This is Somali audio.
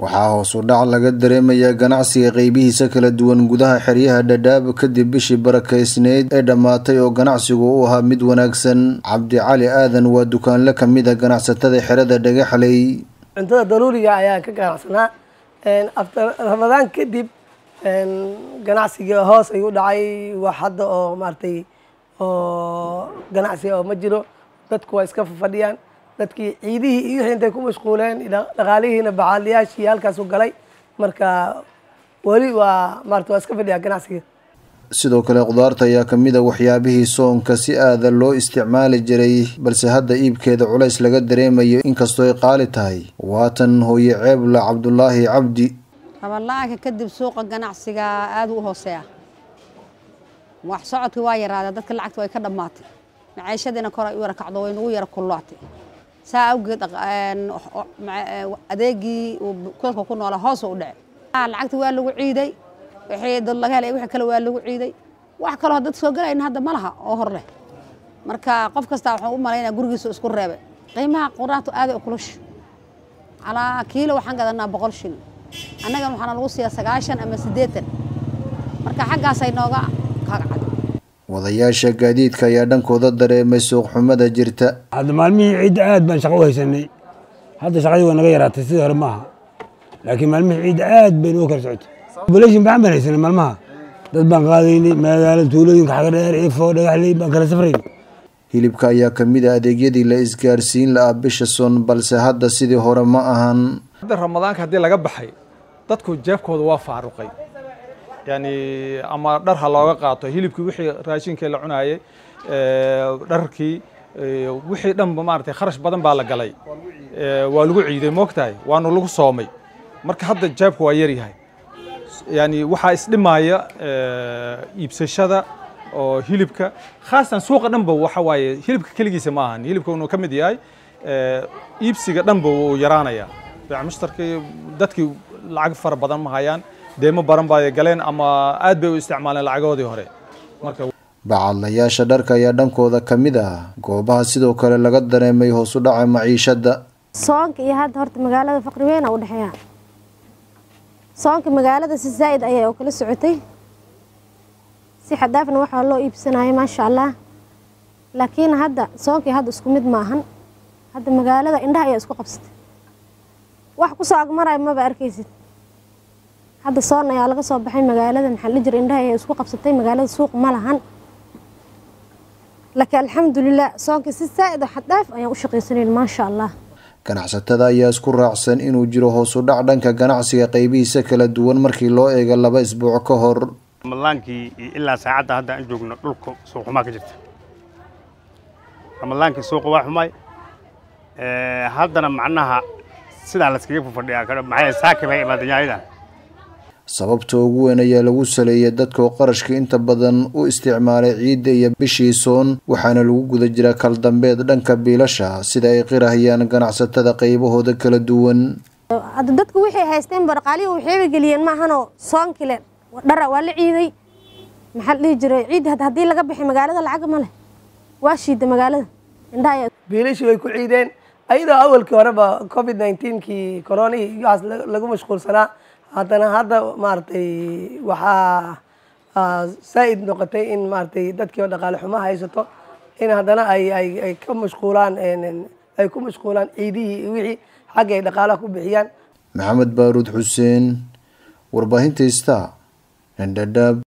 waxaa hoosu dhac laga dareemayaa ganacsiga qeybihiisa kala duwan gudaha xeryaha dhadhaab kadib bishii barakaysneyd ee dhammaatay oo ganacsigu u ahaa mid wanaagsan cabdicali aadan waa dukaanle ka mida ah ganacsatada xerada dhagaxley cuntada daruuriga ayaan ka ganacsanaa ramadaan kadib ganacsiga hoos ayuu dhacay wax hadda oo maaragtay oo ganacsi oo ma jiro dadku waa iska fafadhiyaan dadkii ciidihii iyo wixii intay ku mashquuleen dhaqaalihiina bacaaliyaashii halkaasu galay marka weli waa maarata waa iska fadhiyaa ganacsiga sidoo kale khudaarta ayaa ka mid a ah waxyaabihii soonka si aada loo isticmaali jiray balse hadda iibkeeda culays laga dareemayo inkastoo ay qaali tahay waatan hooye ceebla cabdulaahi cabdi rabalaanka kadib suuqa ganacsiga aada u hooseeya wax socodkii waa yaraadee dadka lacagta way ka dhammaatay maciishadiina koray u yara kacdo way yara kullaatay saa awgeed e, adeegii dalka ku noolaa hoos u dhece lacagta waa lagu ciiday wixii dad laga helay wixii kale waa lagu ciiday wax kaloo dad soo galayna hadda ma laha oo hor leh marka qof kastaa waxaan u malaynaa gurigiisa isku reebay qiimaha qudaartu aaday okulush calaa kiilo waxaan gadanaa boqol shil annagana waxaana lagu siiyaa sagaashan ama siddeetan marka xaggaasay nooga kaacad wadayaasha gaadiidka ayaa dhankooda dareemay suuq xumada jirta hadda maalmihii ciidda aad baan shaqo u haysanay hadda shaqadii waa naga yaraatay sidii hore maaha laakiin maalmihii ciidda aad bayn u kala socotay bulashin gacan baan haysanay maalmaha dad baan qaadaynay magaalo tuulooyinka xaga dheer ifo dhagaxley baan kala safraynay hilibka ayaa ka mid ah adeegyadii la isgaarsiin la'ah bisha son balse hadda sidii hore ma ahan hadda ramadaanka haddii laga baxay dadku jeebkooda waa faaruqay yani ama dhar ha looga qaato hilibkii wixii raashinkii la cunaayey dharkii wixii dhanba maaragtay kharash badan baa la galay waa lagu ciiday moogtahay waanu lagu soomay marka hadda jaabku waa yaryahay yani waxaa isdhimaaya iibsashada oo hilibka khaastan suuqa dhanba waxa waaye hilibka keligiisa ma ahan hilibka inuu ka mid yahay iibsiga dhanba wuu yaraanayaa bacmushtarkii dadkii lacag fara badan ma hayaan deymo baran ba ay galeen ama aad bay u isticmaaleen lacagahoodii hore bacadlayaasha dharka ayaa dhankooda ka mid ah goobaha sidoo kale laga dareemay hoosu dhaca maciishada soonka iyo hadda horta magaalada faqri weyna u udhexeeya soonka magaalada si zaa-id ayay oo kala socotay si xadaafna waxaa loo iibsanaya maasha allah laakiin hadda soonkii hadda isku mid maahan hadda magaalada indhaha ayaa isku qabsatay wax kusoo agmaraya maba arkaysid hadda soon ayaa laga soo baxay magaalada maxaali jir indhaha ayaa isku qabsatay magaalada suuq ma lahan laakiin alxamdulilah soonka si saa'id oo xaddhaaf ayaan u shaqaysanayn maasha allah ganacsatada ayaa isku raacsan inuu jiro hoosu dhac dhanka ganacsiga qaybihiisa kala duwan markii loo eega laba isbuuc ka hor ramadlaankii ilaa saacadda hadda aan joogno dhulka suuqxumaa ka jirta ramadlaankii suuqa waa xumay eh, haddana macnaha sidaa la iskaga fufadhiyaa maxaa saaki bay imaadeen yaayadan sababta ugu weyn ayaa lagu saleeyay dadkao qarashka inta badan u isticmaalay ciidda iyo bishii soon waxaana lagu guda jira kaldambeed dhanka biilasha sida ay qirahayaan ganacsatada qaybahooda kala duwan hadda dadku waxay haysteen barqaalihi waxayba geliyeen maahanoo soonkile dhara waa la ciiday maxaa dhihi jiray ciid haddii laga baxay magaalada lacag ma leh waa shiida magaalada indhaha way ku ciideen ayadoo awalkii horeba covid nineteen kii coronihii waxaas lagu mashquulsanaa haddana hadda maaratay waxaa ah, saa'id noqotay in maaratay dadkii oo dhaqaale xumo haysato in haddana ay ay ay ka mashquulaan ay ku mashquulaan ciidihii wixii xagga ay dhaqaalaha ku bixiyaan maxamed baaruud xuseen warbaahinta star ndadhab